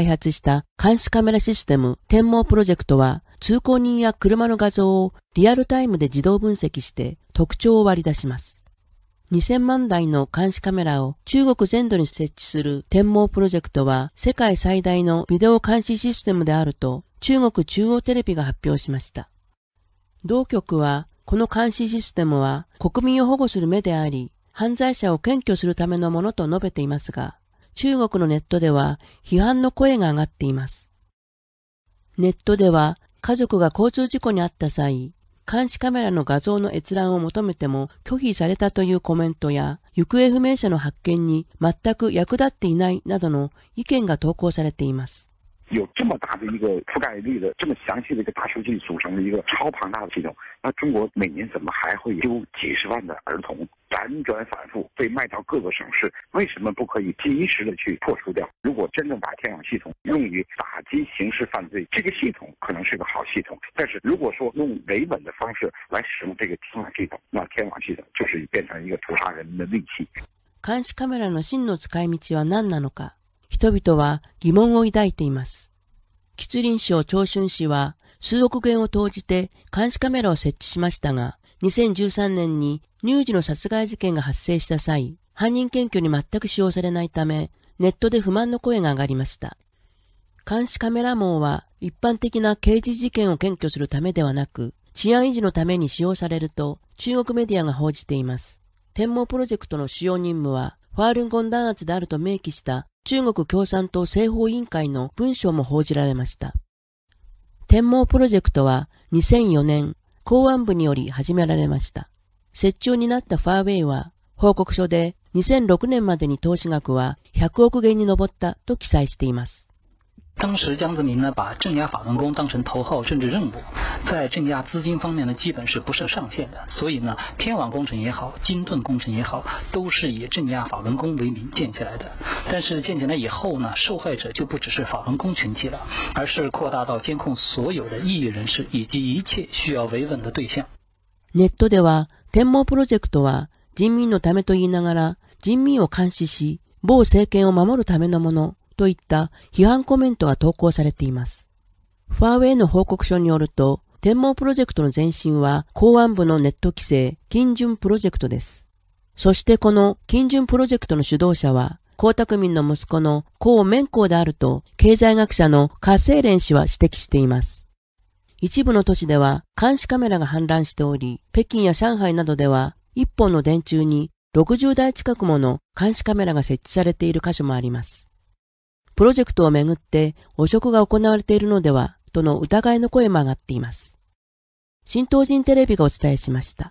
開発した監視カメラシステム天網プロジェクトは通行人や車の画像をリアルタイムで自動分析して特徴を割り出します。2000万台の監視カメラを中国全土に設置する天網プロジェクトは世界最大のビデオ監視システムであると中国中央テレビが発表しました。同局はこの監視システムは国民を保護する目であり犯罪者を検挙するためのものと述べていますが中国のネットでは批判の声が上がっています。ネットでは家族が交通事故に遭った際、監視カメラの画像の閲覧を求めても拒否されたというコメントや、行方不明者の発見に全く役立っていないなどの意見が投稿されています。有这么大的一个覆盖率的这么详细的一个大数据组成的一个超庞大的系统，那中国每年怎么还会丢几十万的儿童辗转反复，被卖到各个省市。为什么不可以及时的去破除掉？如果真正把天网系统用于打击刑事犯罪，这个系统可能是个好系统。但是如果说用维稳的方式来使用这个天网系统，那天网系统就是变成一个屠杀人的利器。監視カメラの真の使い道は何なのか、人々は疑問を抱いています。吉林省長春市は数億元を投じて監視カメラを設置しましたが、2013年に乳児の殺害事件が発生した際、犯人検挙に全く使用されないため、ネットで不満の声が上がりました。監視カメラ網は一般的な刑事事件を検挙するためではなく、治安維持のために使用されると中国メディアが報じています。天網プロジェクトの主要任務は、ファールンゴン弾圧であると明記した中国共産党政法委員会の文章も報じられました。天網プロジェクトは2004年公安部により始められました。設中になったファーウェイは、報告書で2006年までに投資額は100億元に上ったと記載しています。当时，江泽民呢，把镇压法轮功当成头号政治任务，在镇压资金方面呢，基本是不设上限的。所以呢，天网工程也好，金盾工程也好，都是以镇压法轮功为名建起来的。但是建起来以后呢，受害者就不只是法轮功群体了，而是扩大到监控所有的异议人士以及一切需要维稳的对象。ネットでは、天網プロジェクトは人民のためと言いながら、人民を監視し、某政権を守るためのもの。といった批判コメントが投稿されています。ファーウェイの報告書によると、天網プロジェクトの前身は公安部のネット規制、金順プロジェクトです。そしてこの金順プロジェクトの主導者は、江沢民の息子の江綿光であると、経済学者の火星連氏は指摘しています。一部の都市では監視カメラが氾濫しており、北京や上海などでは一本の電柱に60台近くもの監視カメラが設置されている箇所もあります。プロジェクトをめぐって汚職が行われているのではとの疑いの声も上がっています。新東人テレビがお伝えしました。